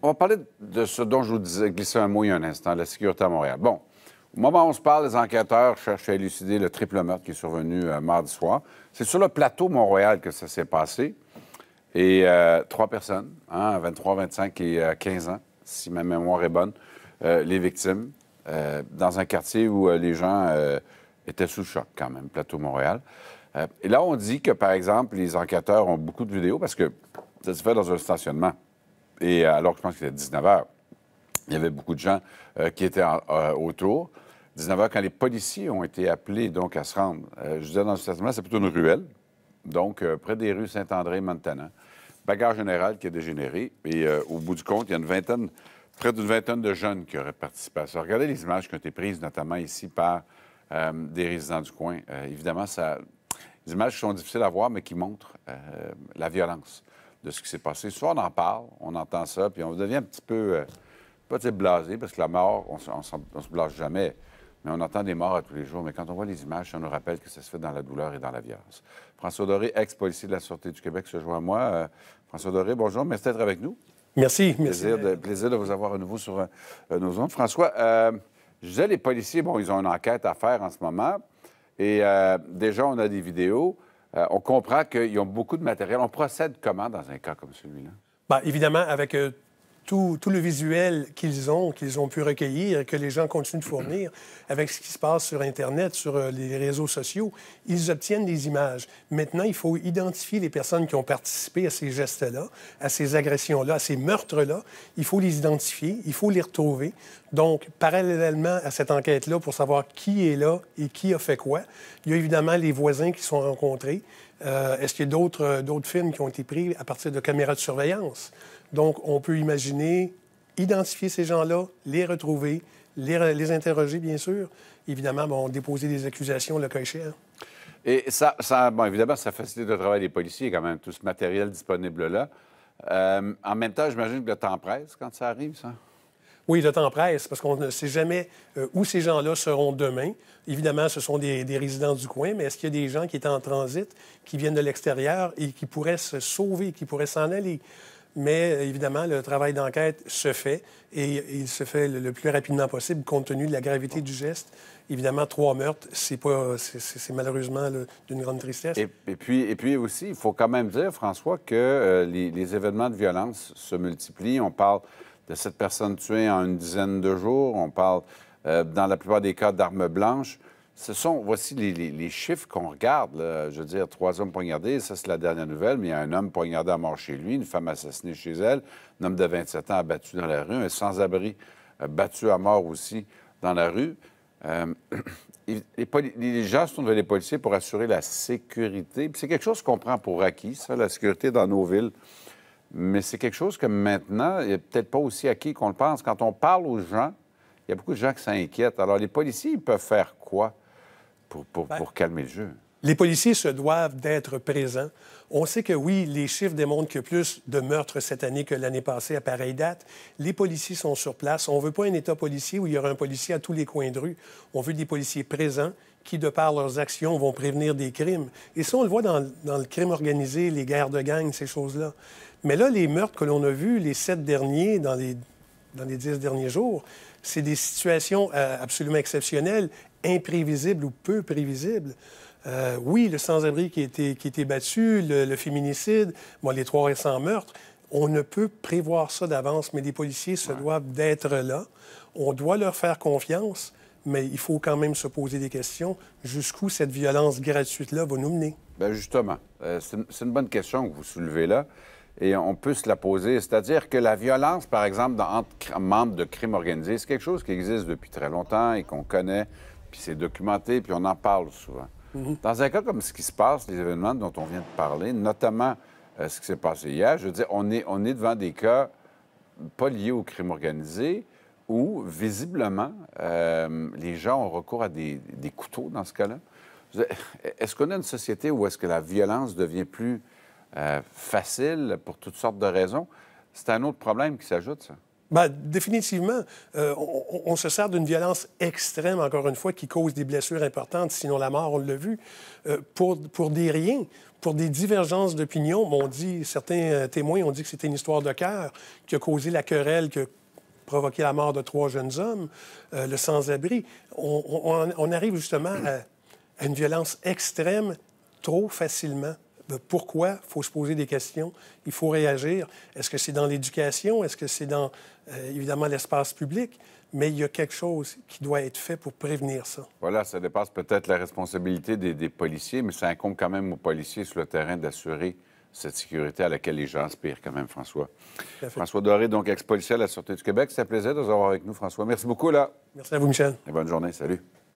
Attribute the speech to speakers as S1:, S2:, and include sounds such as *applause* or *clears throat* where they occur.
S1: On va parler de ce dont je vous disais, glisser un mot il y a un instant, la sécurité à Montréal. Bon, au moment où on se parle, les enquêteurs cherchent à élucider le triple meurtre qui est survenu euh, mardi soir. C'est sur le plateau Montréal que ça s'est passé. Et euh, trois personnes, 23, hein, 25 et 15 euh, ans, si ma mémoire est bonne, les victimes, dans un quartier où les gens étaient sous choc quand même, plateau Montréal. et là, on dit que, par exemple, les enquêteurs ont beaucoup de vidéos parce que ça se fait dans un stationnement. Et euh, alors, je pense qu'il était 19 h, il y avait beaucoup de gens euh, qui étaient euh, autour. 19 h, quand les policiers ont été appelés donc à se rendre, je disais dans ce cas-là, c'est plutôt une ruelle, donc près des rues Saint-André Montana. Bagarre générale qui a dégénéré. Et au bout du compte, il y a une vingtaine, près d'une vingtaine de jeunes qui auraient participé à ça. Regardez les images qui ont été prises, notamment ici, par des résidents du coin. évidemment, ça, les images sont difficiles à voir, mais qui montrent la violence de ce qui s'est passé. Soit on en parle, on entend ça, puis on devient un petit peu, euh, pas blasé, parce que la mort, on, ne se blase jamais. Mais on entend des morts à tous les jours. Mais quand on voit les images, ça nous rappelle que ça se fait dans la douleur et dans la violence. François Doré, ex-policier de la Sûreté du Québec, se joint à moi. Euh, François Doré, bonjour. Merci d'être avec nous.
S2: Merci. Plaisir,
S1: De, plaisir de vous avoir à nouveau sur euh, nos ondes. François, je disais, les policiers, bon, ils ont une enquête à faire en ce moment. Et déjà, on a des vidéos. Euh, on comprend qu'ils ont beaucoup de matériel. On procède comment dans un cas comme celui-là?
S2: Bien, évidemment, avec euh, tout, le visuel qu'ils ont, qu'ils ont pu recueillir, que les gens continuent de fournir avec ce qui se passe sur Internet, sur euh, les réseaux sociaux, ils obtiennent des images. Maintenant, il faut identifier les personnes qui ont participé à ces gestes-là, à ces agressions-là, à ces meurtres-là. Il faut les identifier, il faut les retrouver. Donc, parallèlement à cette enquête-là, pour savoir qui est là et qui a fait quoi, il y a évidemment les voisins qui sont rencontrés, euh, est-ce qu'il y a euh, d'autres films qui ont été pris à partir de caméras de surveillance? Donc, on peut imaginer identifier ces gens-là, les retrouver, les, interroger, bien sûr. Évidemment, déposer des accusations, le cas échéant.
S1: Et ça, évidemment, ça facilite le travail des policiers, quand même, tout ce matériel disponible-là. Euh, en même temps, j'imagine que le temps presse quand ça arrive, ça.
S2: Oui, le temps presse, parce qu'on ne sait jamais euh, où ces gens-là seront demain. Évidemment, ce sont des, résidents du coin, mais est-ce qu'il y a des gens qui étaient en transit, qui viennent de l'extérieur et qui pourraient se sauver, qui pourraient s'en aller? Mais évidemment, le travail d'enquête se fait et il se fait le plus rapidement possible compte tenu de la gravité du geste. Évidemment, trois meurtres, c'est pas, c'est malheureusement d'une grande tristesse. Et,
S1: puis, et puis aussi, il faut quand même dire, François, que euh, les, les, événements de violence se multiplient. On parle de cette personne tuée en une dizaine de jours. On parle, euh, dans la plupart des cas, d'armes blanches. Ce sont, voici les, chiffres qu'on regarde. Je veux dire, trois hommes poignardés, ça c'est la dernière nouvelle, mais il y a un homme poignardé à mort chez lui, une femme assassinée chez elle, un homme de 27 ans abattu dans la rue, un sans-abri euh, battu à mort aussi dans la rue. Euh, *clears throat* les, gens se tournent vers les policiers pour assurer la sécurité. c'est quelque chose qu'on prend pour acquis, ça, la sécurité dans nos villes. Mais c'est quelque chose que maintenant, il a peut-être pas aussi acquis qu'on le pense. Quand on parle aux gens, il y a beaucoup de gens qui s'inquiètent. Alors, les policiers, ils peuvent faire quoi pour, pour ben, calmer le jeu?
S2: Les policiers se doivent d'être présents. On sait que oui, les chiffres démontrent que plus de meurtres cette année que l'année passée à pareille date. Les policiers sont sur place. On ne veut pas un État policier où il y aura un policier à tous les coins de rue. On veut des policiers présents qui, de par leurs actions, vont prévenir des crimes. Et ça, on le voit dans, le crime organisé, les guerres de gangs, ces choses-là. Mais là, les meurtres que l'on a vus, les sept derniers dans les, dans les dix derniers jours, c'est des situations euh, absolument exceptionnelles imprévisible ou peu prévisible. Euh, oui, le sans-abri qui a été, qui battu, le, féminicide, bon, les trois récents meurtres, on ne peut prévoir ça d'avance, mais les policiers se doivent d'être là. On doit leur faire confiance, mais il faut quand même se poser des questions. Jusqu'où cette violence gratuite-là va nous mener?
S1: Bien, justement, euh, c'est une, bonne question que vous soulevez là et on peut se la poser. C'est-à-dire que la violence, par exemple, entre membres de crimes organisés, c'est quelque chose qui existe depuis très longtemps et qu'on connaît puis c'est documenté, puis on en parle souvent. Mhm. Dans un cas comme ce qui se passe, les événements dont on vient de parler, notamment euh, ce qui s'est passé hier, je veux dire, on est, on est devant des cas pas liés au crime organisé où, visiblement, euh, les gens ont recours à des, couteaux dans ce cas-là. Est-ce qu'on a une société où est-ce que la violence devient plus euh, facile pour toutes sortes de raisons? C'est un autre problème qui s'ajoute, ça.
S2: Bah, définitivement, euh, on, se sert d'une violence extrême, encore une fois, qui cause des blessures importantes, sinon la mort, on l'a vu, euh, pour, pour des riens, pour des divergences d'opinion. on dit, certains euh, témoins ont dit que c'était une histoire de cœur qui a causé la querelle, qui a provoqué la mort de trois jeunes hommes, le sans-abri. On, arrive justement à une violence extrême trop facilement pourquoi? Il faut se poser des questions. Il faut réagir. Est-ce que c'est dans l'éducation? Est-ce que c'est dans, euh, évidemment, l'espace public? mais il y a quelque chose qui doit être fait pour prévenir ça.
S1: Voilà, ça dépasse peut-être la responsabilité des, policiers, mais ça incombe quand même aux policiers sur le terrain d'assurer cette sécurité à laquelle les gens aspirent quand même, François. François Doré, donc ex-policier à la Sûreté du Québec, c'est un plaisir de vous avoir avec nous, François. Merci beaucoup, là.
S2: Merci à vous, Michel.
S1: Et bonne journée, salut.